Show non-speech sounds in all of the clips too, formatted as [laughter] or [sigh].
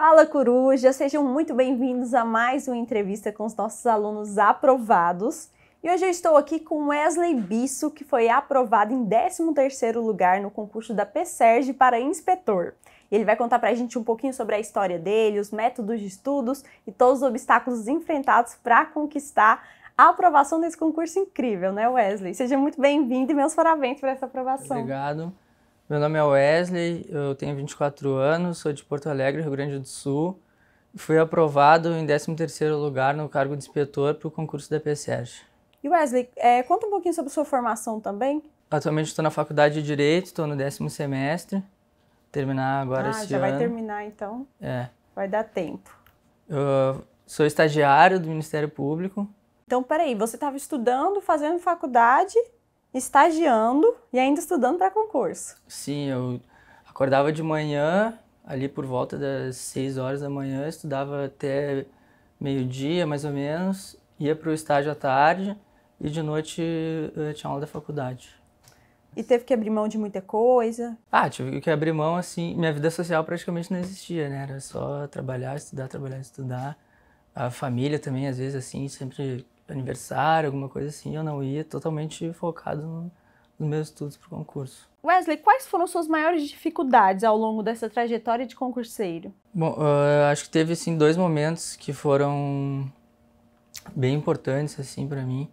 Fala Coruja, sejam muito bem-vindos a mais uma entrevista com os nossos alunos aprovados. E hoje eu estou aqui com Wesley Bisso, que foi aprovado em 13º lugar no concurso da PSERG para inspetor. Ele vai contar para a gente um pouquinho sobre a história dele, os métodos de estudos e todos os obstáculos enfrentados para conquistar a aprovação desse concurso incrível, né Wesley? Seja muito bem-vindo e meus parabéns por essa aprovação. Obrigado. Meu nome é Wesley, eu tenho 24 anos, sou de Porto Alegre, Rio Grande do Sul. Fui aprovado em 13º lugar no cargo de inspetor para o concurso da PSERG. E Wesley, é, conta um pouquinho sobre sua formação também. Atualmente estou na Faculdade de Direito, estou no décimo semestre. Terminar agora ah, esse ano. Ah, já vai terminar então? É. Vai dar tempo. Eu uh, sou estagiário do Ministério Público. Então, peraí, você estava estudando, fazendo faculdade estagiando e ainda estudando para concurso. Sim, eu acordava de manhã, ali por volta das 6 horas da manhã, estudava até meio-dia, mais ou menos, ia para o estágio à tarde e de noite eh, tinha aula da faculdade. E teve que abrir mão de muita coisa? Ah, tive que abrir mão, assim, minha vida social praticamente não existia, né? Era só trabalhar, estudar, trabalhar, estudar. A família também, às vezes, assim, sempre aniversário, alguma coisa assim, eu não ia totalmente focado no, nos meus estudos para o concurso. Wesley, quais foram suas maiores dificuldades ao longo dessa trajetória de concurseiro? Bom, uh, acho que teve assim dois momentos que foram bem importantes assim para mim.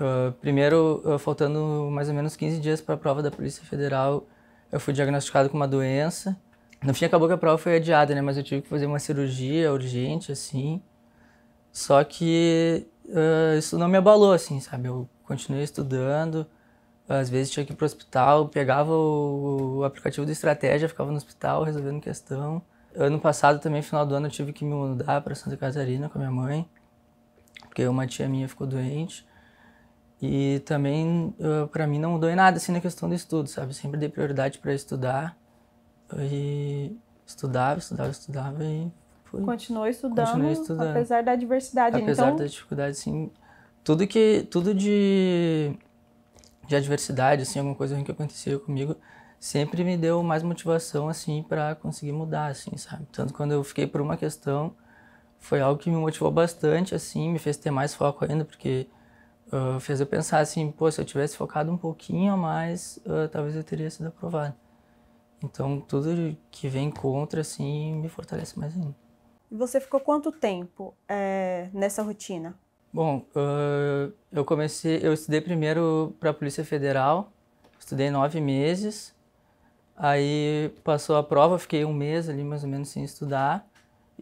Uh, primeiro, uh, faltando mais ou menos 15 dias para a prova da Polícia Federal, eu fui diagnosticado com uma doença. No fim, acabou que a prova foi adiada, né? Mas eu tive que fazer uma cirurgia urgente, assim. Só que uh, isso não me abalou, assim, sabe? Eu continuei estudando, às vezes tinha que ir pro hospital, pegava o, o aplicativo do Estratégia, ficava no hospital resolvendo questão. Ano passado também, final do ano, eu tive que me mudar para Santa Catarina com a minha mãe, porque uma tia minha ficou doente. E também, uh, ah, para mim, não mudou em nada, assim, na questão do estudo, sabe? sempre dei prioridade para estudar. E estudava, estudava, estudava e foi. Continuou estudando, estudando. apesar da adversidade. Apesar então... da dificuldade, sim. Tudo que, tudo de, de adversidade, assim, alguma coisa que acontecia comigo, sempre me deu mais motivação, assim, para conseguir mudar, assim, sabe? Tanto quando eu fiquei por uma questão, foi algo que me motivou bastante, assim, me fez ter mais foco ainda, porque uh, fez eu pensar assim, pô, se eu tivesse focado um pouquinho a mais, uh, talvez eu teria sido aprovado. Então, tudo que vem contra, assim, me fortalece mais ainda. E você ficou quanto tempo é, nessa rotina? Bom, uh, eu comecei, eu estudei primeiro para a Polícia Federal, estudei nove meses, aí passou a prova, fiquei um mês ali mais ou menos sem estudar,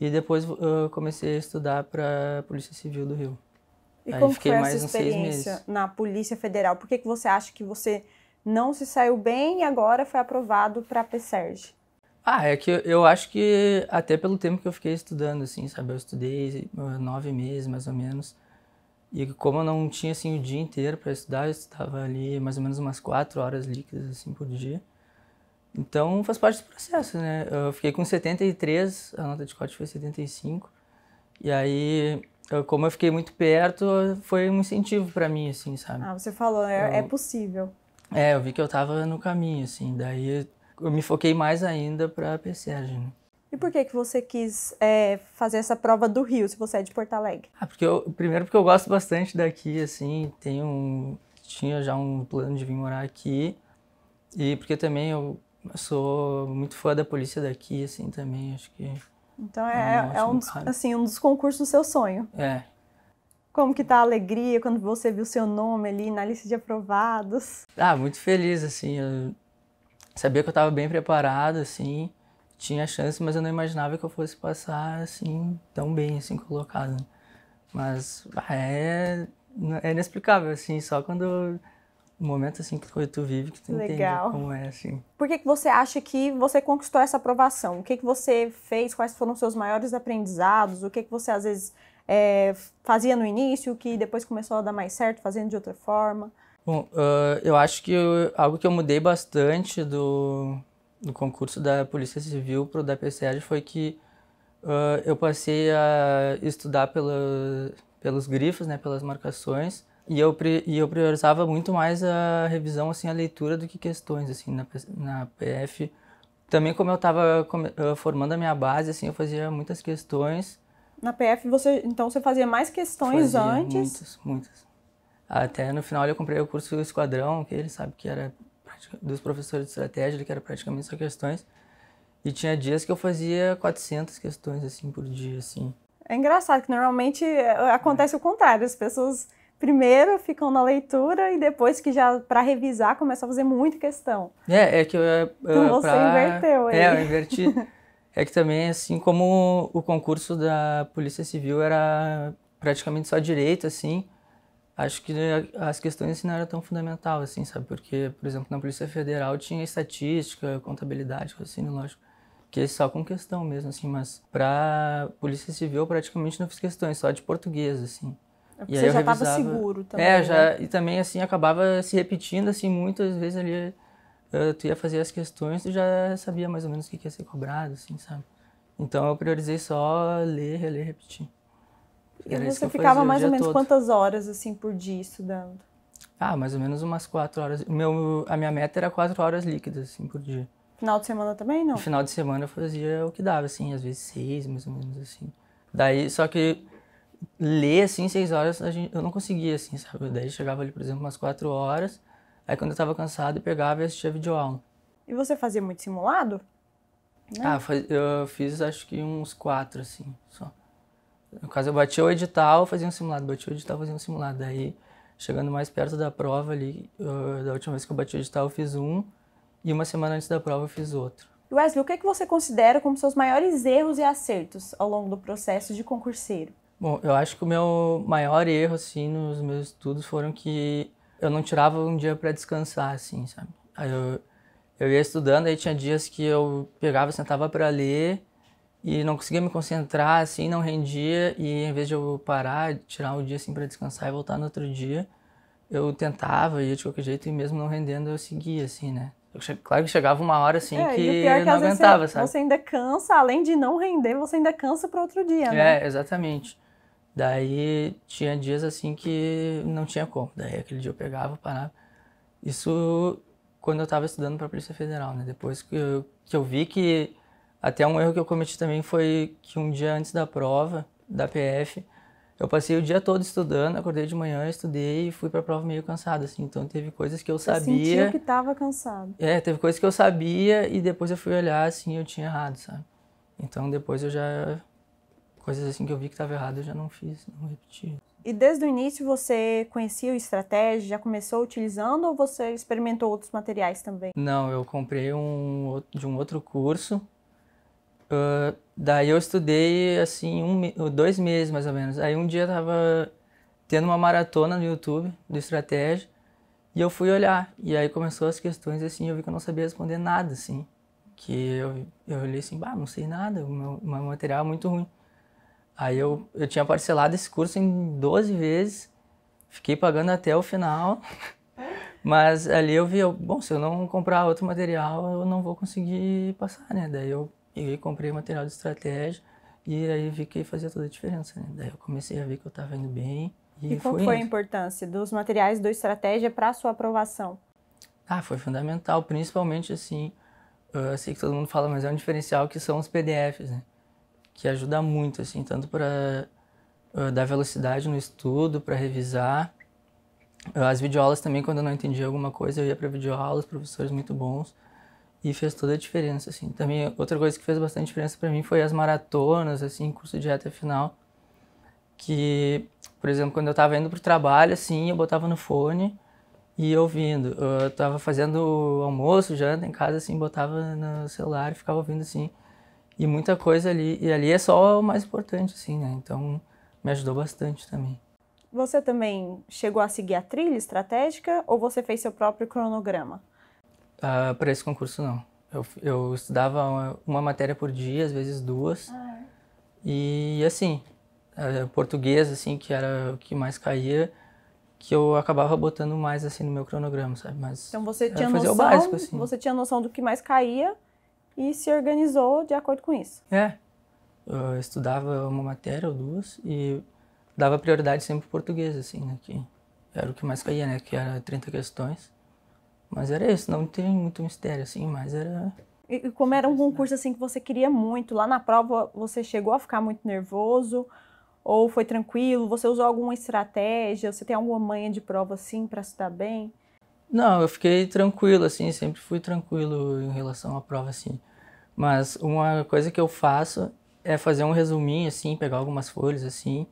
e depois uh, comecei a estudar para a Polícia Civil do Rio. E aí como fiquei foi mais essa experiência na Polícia Federal? Por que, que você acha que você não se saiu bem e agora foi aprovado para a PSERG? Ah, é que eu acho que até pelo tempo que eu fiquei estudando, assim, sabe? Eu estudei eh, nove meses, mais ou menos. E como eu não tinha, assim, o dia inteiro para estudar, eu estava ali mais ou menos umas quatro horas líquidas, assim, por dia. Então, faz parte do processo, né? Eu fiquei com 73, a nota de corte foi 75. E aí, eu, como eu fiquei muito perto, foi um incentivo para mim, assim, sabe? Ah, você falou, é, eu, é possível. É, eu vi que eu estava no caminho, assim. Daí, eu me foquei mais ainda para a PSERG. Né? E por que, que você quis é, fazer essa prova do Rio, se você é de Porto Alegre? Ah, porque eu, primeiro porque eu gosto bastante daqui, assim, tenho, tinha já um plano de vir morar aqui. E porque também eu sou muito fã da polícia daqui, assim, também, acho que... Então é, é, é um, dos, assim, um dos concursos do seu sonho. É. Como que tá a alegria quando você viu seu nome ali na lista de aprovados? Ah, muito feliz, assim, eu sabia que eu estava bem preparado, assim, tinha chance, mas eu não imaginava que eu fosse passar, assim, tão bem, assim, colocado. Né? Mas é, é inexplicável, assim, só quando o momento assim que tu vive que tu Legal. entende como é assim. Por que, que você acha que você conquistou essa aprovação? O que que você fez? Quais foram os seus maiores aprendizados? O que que você às vezes é, fazia no início que depois começou a dar mais certo fazendo de outra forma? Bom, uh, eu acho que eu, algo que eu mudei bastante do, do concurso da Polícia Civil para o da PCR foi que uh, eu passei a estudar pela, pelos grifos, né, pelas marcações, e eu, e eu priorizava muito mais a revisão, assim, a leitura do que questões, assim, na, na PF. Também como eu estava ah, formando a minha base, assim, eu fazia muitas questões. Na PF, você, então, você fazia mais questões fazia antes? muitas, muitas. Até no final eu comprei o curso Esquadrão, que ele sabe que era dos professores de estratégia, que era praticamente só questões. E tinha dias que eu fazia 400 questões assim por dia, assim. É engraçado que normalmente eh, acontece é. o contrário, as pessoas primeiro ficam na leitura e depois que já para revisar começa a fazer muita questão. É, é que eu, eu eh, [laughs] então você pra... inverteu aí. É, eu inverti. [laughs] é que também assim como o concurso da Polícia Civil era praticamente só direito assim, acho que as questões não eram tão fundamental assim, sabe? Porque, por exemplo, na Polícia Federal tinha estatística, contabilidade, assim, lógico, que é só com questão mesmo, assim, mas pra Polícia Civil praticamente não fiz questões, só de português, assim. É e você já estava seguro também. É, já, né? e também, assim, acabava se repetindo, assim, muitas vezes ali, eh, tu ia fazer as questões, e já sabia mais ou menos o que ia ser cobrado, assim, sabe? Então eu priorizei só ler, reler, repetir. E você ficava mais ou menos todo. quantas horas assim por dia estudando? Ah, mais ou menos umas quatro horas. meu, a minha meta era quatro horas líquidas assim por dia. Final de semana também não? No final de semana eu fazia o que dava assim, às vezes seis, mais ou menos assim. Daí, só que ler assim seis horas gente, eu não conseguia assim, sabe? Daí chegava ali, por exemplo, umas quatro horas. Aí quando eu estava cansado, eu pegava e assistia videoaula. E você fazia muito simulado? Né? Ah, eu fiz acho que uns quatro, assim, só. No caso, eu bati o edital, fazia um simulado, bati o edital, fazia um simulado. Daí, chegando mais perto da prova ali, eu, da última vez que eu bati o edital, eu fiz um, e uma semana antes da prova, eu fiz outro. Wesley, o que, é que você considera como seus maiores erros e acertos ao longo do processo de concurseiro? Bom, eu acho que o meu maior erro, assim, nos meus estudos foram que eu não tirava um dia para descansar, assim, sabe? Aí eu, eu ia estudando, aí tinha dias que eu pegava, sentava para ler, e não conseguia me concentrar, assim, não rendia. E em vez de eu parar, tirar um dia assim para descansar e voltar no outro dia, eu tentava, ia de qualquer jeito e mesmo não rendendo eu seguia, assim, né? Claro que chegava uma hora assim é, que, e pior é que não aguentava, você, sabe? Você ainda cansa, além de não render, você ainda cansa para outro dia, né? É, exatamente. Daí tinha dias assim que não tinha como. Daí aquele dia eu pegava, parava. Isso quando eu estava estudando para Polícia Federal, né? Depois que eu, que eu vi que até um erro que eu cometi também foi que um dia antes da prova da PF, eu passei o dia todo estudando, acordei de manhã, estudei e fui para a prova meio cansado, assim. Então teve coisas que eu Você sabia. que estava cansado. É, teve coisas que eu sabia e depois eu fui olhar assim, eu tinha errado, sabe? Então depois eu já coisas assim que eu vi que estava errado, eu já não fiz, não repeti. E desde o início você conhecia o estratégia, já começou utilizando ou você experimentou outros materiais também? Não, eu comprei um de um outro curso Uh, daí eu estudei assim um, dois meses mais ou menos. Aí um dia eu tava tendo uma maratona no YouTube do estratégia e eu fui olhar e aí começou as questões assim eu vi que eu não sabia responder nada assim que eu, eu olhei assim bah não sei nada o meu, meu material é muito ruim aí eu, eu tinha parcelado esse curso em 12 vezes fiquei pagando até o final [laughs] mas ali eu vi eu, bom se eu não comprar outro material eu não vou conseguir passar né daí eu e aí comprei material de estratégia e aí vi que fazia toda a diferença, né? Daí eu comecei a ver que eu estava indo bem. E, e qual foi, foi a importância dos materiais do Estratégia para a sua aprovação? Ah, foi fundamental, principalmente assim, eu sei que todo mundo fala, mas é um diferencial que são os PDFs, né? Que ajuda muito, assim, tanto para eh, dar velocidade no estudo, para revisar. as videoaulas também, quando eu não entendia alguma coisa, eu ia para videoaulas, professores muito bons e fez toda a diferença, assim. Também outra coisa que fez bastante diferença para mim foi as maratonas, assim, curso de reta final, que, por exemplo, quando eu estava indo pro trabalho, assim, eu botava no fone e ouvindo. Eu estava fazendo almoço, janta em casa, assim, botava no celular e ficava ouvindo, assim, e muita coisa ali, e ali é só o mais importante, assim, né? Então, me ajudou bastante também. Você também chegou a seguir a trilha estratégica ou você fez seu próprio cronograma? Uh, ah, para esse concurso, não. Eu, eu estudava uma, matéria por dia, às vezes duas. Ah. É. E assim, português, assim, que era o que mais caía, que eu acabava botando mais, assim, no meu cronograma, sabe? Mas então você tinha noção, o básico, assim. Você tinha noção do que mais caía e se organizou de acordo com isso. É. Eu estudava uma matéria ou duas e dava prioridade sempre pro português, assim, né? Que era o que mais caía, né? Que era 30 questões. Mas era isso, não tem muito mistério assim, mas era. E como era um concurso assim que você queria muito, lá na prova você chegou a ficar muito nervoso ou foi tranquilo? Você usou alguma estratégia? Você tem alguma manha de prova assim para estudar bem? Não, eu fiquei tranquilo assim, sempre fui tranquilo em relação à prova assim. Mas uma coisa que eu faço é fazer um resuminho assim, pegar algumas folhas assim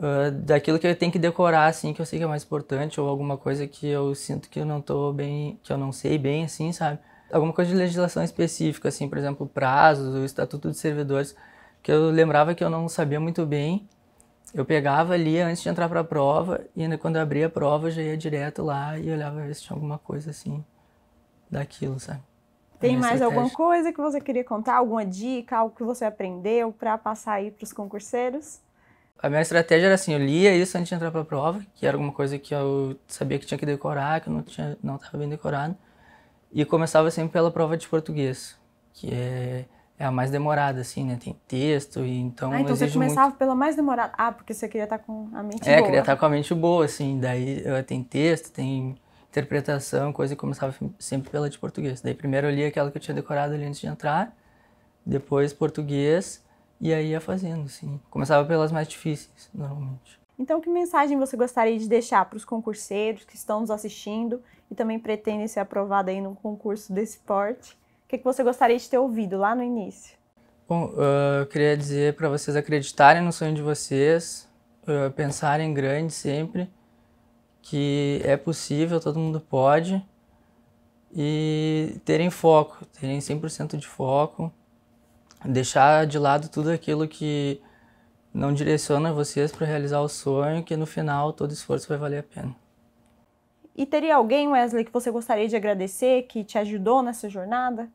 uh, daquilo que eu tenho que decorar, assim, que eu sei que é mais importante, ou alguma coisa que eu sinto que eu não tô bem, que eu não sei bem, assim, sabe? Alguma coisa de legislação específica, assim, por exemplo, prazos, o Estatuto de Servidores, que eu lembrava que eu não sabia muito bem. Eu pegava ali antes de entrar para a prova, e quando eu abria a prova, eu já ia direto lá e olhava ver se tinha alguma coisa, assim, daquilo, sabe? Tem mais estratégia. alguma coisa que você queria contar? Alguma dica, algo que você aprendeu para passar aí para os concurseiros? a minha estratégia era assim, eu lia isso antes de entrar para a prova, que era alguma coisa que eu sabia que tinha que decorar, que eu não tinha, não estava bem decorado, e começava sempre pela prova de português, que é, é a mais demorada, assim, né? Tem texto e então. Ah, então você começava muito... pela mais demorada. Ah, porque você queria estar com a mente é, boa. É, queria estar com a mente boa, assim. Daí eh, tem texto, tem interpretação, coisa e começava sempre pela de português. Daí primeiro eu li aquela que eu tinha decorado ali antes de entrar, depois português. E aí ia fazendo, sim. Começava pelas mais difíceis, normalmente. Então, que mensagem você gostaria de deixar para os concurseiros que estão nos assistindo e também pretendem ser aprovado aí num concurso desse porte? O que, é que você gostaria de ter ouvido lá no início? Bom, ah, eu queria dizer para vocês acreditarem no sonho de vocês, ah, pensarem grande sempre, que é possível, todo mundo pode, e terem foco, terem 100% de foco, deixar de lado tudo aquilo que não direciona vocês para realizar o sonho, que no final todo esforço vai valer a pena. E teria alguém, Wesley, que você gostaria de agradecer, que te ajudou nessa jornada?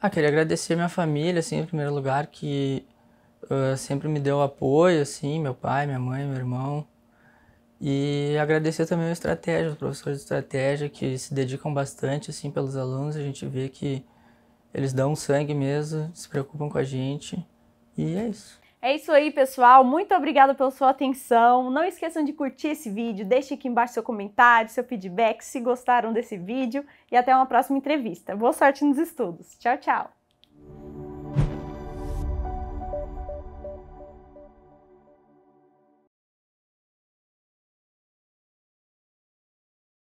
Ah, queria agradecer minha família, assim, em primeiro lugar, que uh, sempre me deu apoio, assim, meu pai, minha mãe, meu irmão. E agradecer também o estratégia, os professores de estratégia que se dedicam bastante, assim, pelos alunos. A gente vê que eles dão sangue mesmo, se preocupam com a gente e é isso. É isso aí, pessoal. Muito obrigada pela sua atenção. Não esqueçam de curtir esse vídeo, deixe aqui embaixo seu comentário, seu feedback, se gostaram desse vídeo e até uma próxima entrevista. Boa sorte nos estudos. Tchau, tchau.